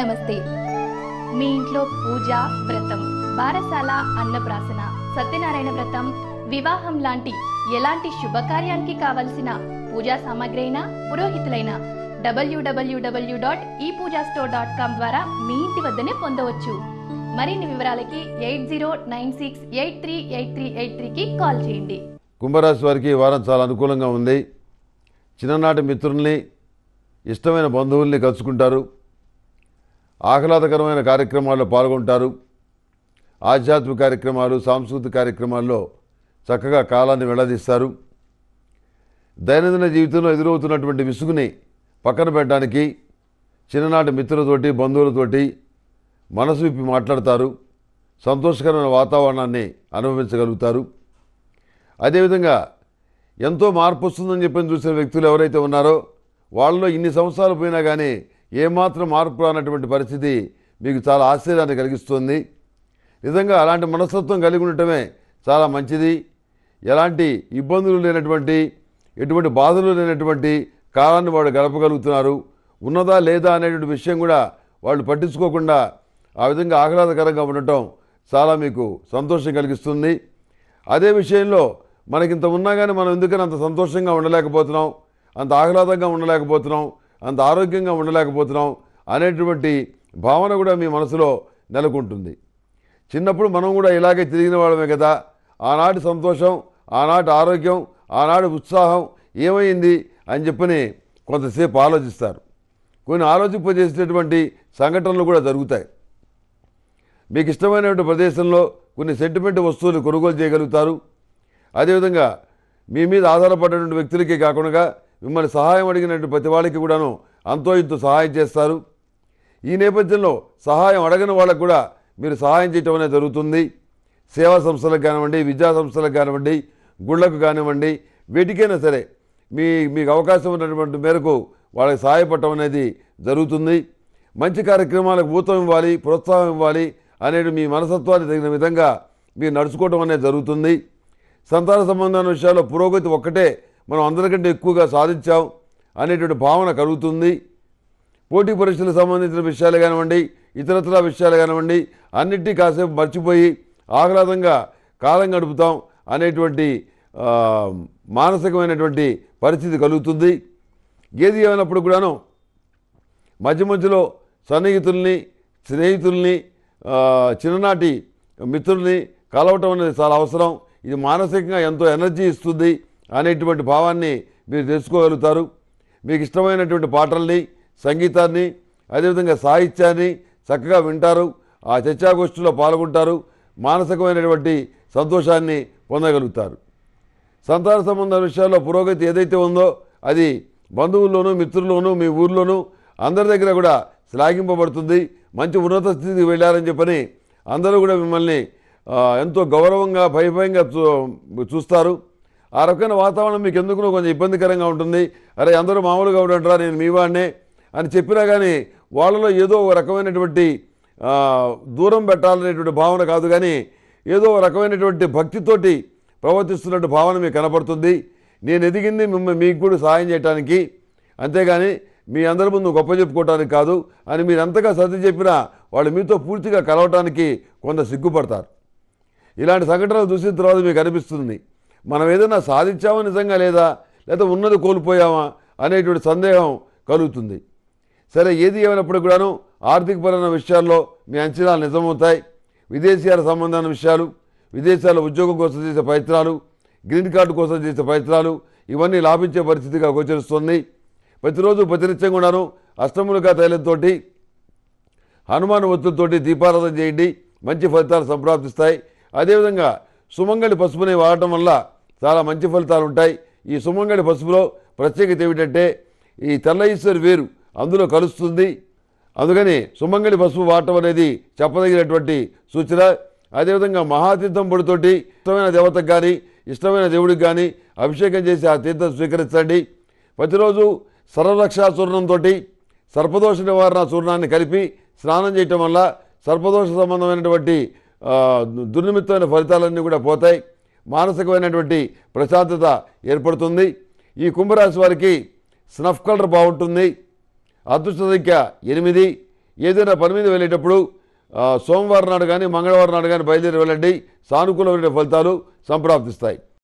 నమస్తే మీ ఇంట్లో పూజ వ్రతం బారసాల అన్నప్రాసన సత్యనారాయణ వ్రతం వివాహం లాంటి ఎలాంటి శుభకార్యానికి కావలసిన పూజా సామాగ్రి అయినా పురోహితులైన డబ్ల్యూడబ్ల్యూడబ్ల్యూ డాట్ ఈ పూజా స్టోర్ డాట్ కామ్ ద్వారా మీ ఇంటి వద్దనే పొందవచ్చు మరిన్ని వివరాలకి eight zero nine six eight three eight three eight త్రీకి కాల్ చేయండి కుంభరాశి వారికి వారం చాలా అనుకూలంగా ఉంది చిన్ననాటి మిత్రుల్ని ఇష్టమైన బంధువుల్ని కలుసుకుంటారు ఆహ్లాదకరమైన కార్యక్రమాల్లో పాల్గొంటారు ఆధ్యాత్మిక కార్యక్రమాలు సాంస్కృతిక కార్యక్రమాల్లో చక్కగా కాలాన్ని వెళ్లదీస్తారు దైనందిన జీవితంలో ఎదురవుతున్నటువంటి విసుగుని పక్కన పెట్టడానికి చిన్ననాటి మిత్రులతోటి బంధువులతోటి మనసు విప్పి మాట్లాడతారు సంతోషకరమైన వాతావరణాన్ని అనుభవించగలుగుతారు అదేవిధంగా ఎంతో మార్పు వస్తుందని చెప్పని చూసిన వ్యక్తులు ఎవరైతే ఉన్నారో వాళ్ళలో ఇన్ని సంవత్సరాలు పోయినా కానీ ఏమాత్రం మార్పు రానటువంటి పరిస్థితి మీకు చాలా ఆశ్చర్యాన్ని కలిగిస్తుంది నిజంగా అలాంటి మనస్తత్వం కలిగి ఉండటమే చాలా మంచిది ఎలాంటి ఇబ్బందులు లేనటువంటి ఎటువంటి బాధలు లేనటువంటి కాలాన్ని వాళ్ళు గడపగలుగుతున్నారు ఉన్నదా లేదా అనేటువంటి విషయం కూడా వాళ్ళు పట్టించుకోకుండా ఆ విధంగా ఆహ్లాదకరంగా ఉండటం చాలా మీకు సంతోషం కలిగిస్తుంది అదే విషయంలో మనకింత ఉన్నా కానీ మనం ఎందుకని అంత సంతోషంగా ఉండలేకపోతున్నాం అంత ఆహ్లాదంగా ఉండలేకపోతున్నాం అంత ఆరోగ్యంగా ఉండలేకపోతున్నాం అనేటువంటి భావన కూడా మీ మనసులో నెలకొంటుంది చిన్నప్పుడు మనం కూడా ఇలాగే తిరిగిన వాళ్ళమే కదా ఆనాటి సంతోషం ఆనాటి ఆరోగ్యం ఆనాటి ఉత్సాహం ఏమైంది అని చెప్పని కొంతసేపు ఆలోచిస్తారు కొన్ని ఆలోచింపజేసేటటువంటి సంఘటనలు కూడా జరుగుతాయి మీకు ఇష్టమైనటువంటి ప్రదేశంలో కొన్ని సెంటిమెంట్ వస్తువులు కొనుగోలు చేయగలుగుతారు అదేవిధంగా మీ మీద ఆధారపడినటువంటి వ్యక్తులకే కాకుండా మిమ్మల్ని సహాయం అడిగినట్టు ప్రతి వాళ్ళకి కూడాను అంతో ఇంత సహాయం చేస్తారు ఈ నేపథ్యంలో సహాయం అడగని వాళ్ళకు కూడా మీరు సహాయం చేయటం అనేది జరుగుతుంది సేవా సంస్థలకు కానివ్వండి విద్యా సంస్థలకు కానివ్వండి గుళ్ళకు కానివ్వండి వీటికైనా సరే మీ మీకు అవకాశం ఉన్నటువంటి మేరకు వాళ్ళకి సహాయపడటం అనేది జరుగుతుంది మంచి కార్యక్రమాలకు ఊతం ఇవ్వాలి ప్రోత్సాహం ఇవ్వాలి అనేది మీ మనసత్వాన్ని తగిన విధంగా మీరు నడుచుకోవటం అనేది జరుగుతుంది సంతాన సంబంధమైన విషయాల్లో పురోగతి ఒక్కటే మనం అందరికంటే ఎక్కువగా సాధించాం అనేటువంటి భావన కలుగుతుంది పోటీ పరీక్షలకు సంబంధించిన విషయాలు కానివ్వండి ఇతరత్ర విషయాలు కానివ్వండి అన్నిటి కాసేపు మర్చిపోయి ఆహ్లాదంగా కాలం గడుపుతాం అనేటువంటి మానసికమైనటువంటి పరిస్థితి కలుగుతుంది ఏది ఏమైనప్పుడు కూడాను మధ్య మధ్యలో సన్నిహితుల్ని స్నేహితుల్ని చిన్ననాటి మిత్రుల్ని కలవటం అనేది చాలా అవసరం ఇది మానసికంగా ఎంతో ఎనర్జీ ఇస్తుంది అనేటువంటి భావాన్ని మీరు తెలుసుకోగలుగుతారు మీకు ఇష్టమైనటువంటి పాటల్ని సంగీతాన్ని అదేవిధంగా సాహిత్యాన్ని చక్కగా వింటారు ఆ చర్చాగోష్ఠిలో పాల్గొంటారు మానసికమైనటువంటి సంతోషాన్ని పొందగలుగుతారు సంతాన సంబంధ విషయాల్లో పురోగతి ఏదైతే ఉందో అది బంధువుల్లోనూ మిత్రుల్లోనూ మీ ఊర్లోనూ అందరి దగ్గర కూడా శ్లాఘింపబడుతుంది మంచి ఉన్నత స్థితికి వెళ్ళారని చెప్పని అందరూ కూడా మిమ్మల్ని ఎంతో గౌరవంగా భయభయంగా చూస్తారు ఆ రకమైన వాతావరణం మీకు ఎందుకు కొంచెం ఇబ్బందికరంగా ఉంటుంది అరే అందరూ మామూలుగా ఉండరా నేను మీ వాడినే అని చెప్పినా కానీ వాళ్ళలో ఏదో ఒక రకమైనటువంటి దూరం పెట్టాలనేటువంటి భావన కాదు కానీ ఏదో ఒక రకమైనటువంటి భక్తితోటి ప్రవర్తిస్తున్నట్టు భావన మీకు కనపడుతుంది నేను ఎదిగింది మిమ్మల్ని మీకు కూడా సహాయం చేయడానికి అంతేగాని మీ అందరి ముందు గొప్ప చెప్పుకోవటానికి కాదు అని మీరు అంతగా సర్ది చెప్పినా వాళ్ళు మీతో పూర్తిగా కలవటానికి కొంత సిగ్గుపడతారు ఇలాంటి సంఘటనలు చూసిన తర్వాత మీకు అనిపిస్తుంది మనం ఏదైనా సాధించామా నిజంగా లేదా లేదా ఉన్నది కోల్పోయామా అనేటువంటి సందేహం కలుగుతుంది సరే ఏది ఏమైనప్పుడు కూడాను ఆర్థికపరమైన విషయాల్లో మీ అంచనాలు నిజమవుతాయి విదేశీయాల సంబంధమైన విషయాలు విదేశాల ఉద్యోగం కోసం చేసే ప్రయత్నాలు గ్రీన్ కార్డు కోసం చేసే ప్రయత్నాలు ఇవన్నీ లాభించే పరిస్థితిగా గోచరిస్తుంది ప్రతిరోజు ప్రతినిత్యం కూడాను అష్టములుగా తైలంతో హనుమాన్ ఒత్తులతోటి దీపారాధన చేయండి మంచి ఫలితాలు సంప్రాప్తిస్తాయి అదేవిధంగా సుమంగళి పసుపుని వాడటం వల్ల చాలా మంచి ఫలితాలు ఉంటాయి ఈ సుమంగళి పసుపులో ప్రత్యేకత ఏమిటంటే ఈ తెల్ల ఈశ్వరి వేరు అందులో కలుస్తుంది అందుకని సుమంగళి పసుపు వాడటం అనేది చెప్పదగినటువంటి సూచన అదేవిధంగా మహాతీర్థం పొడితోటి ఇష్టమైన దేవతకు కానీ ఇష్టమైన దేవుడికి కానీ అభిషేకం చేసి ఆ తీర్థం స్వీకరించండి ప్రతిరోజు సర్వరక్షా చూర్ణంతో సర్పదోష నివారణ చూర్ణాన్ని కలిపి స్నానం చేయటం వల్ల సర్పదోష సంబంధమైనటువంటి దుర్నిమిత్తమైన ఫలితాలన్నీ కూడా పోతాయి మానసికమైనటువంటి ప్రశాంతత ఏర్పడుతుంది ఈ కుంభరాశి వారికి స్నఫ్ కలర్ బాగుంటుంది అదృష్ట సంఖ్య ఎనిమిది ఏదైనా పని మీద వెళ్ళేటప్పుడు సోమవారం నాడు కానీ మంగళవారం నాడు కానీ బయలుదేరి వెళ్ళండి సానుకూలమైన ఫలితాలు సంప్రాప్తిస్తాయి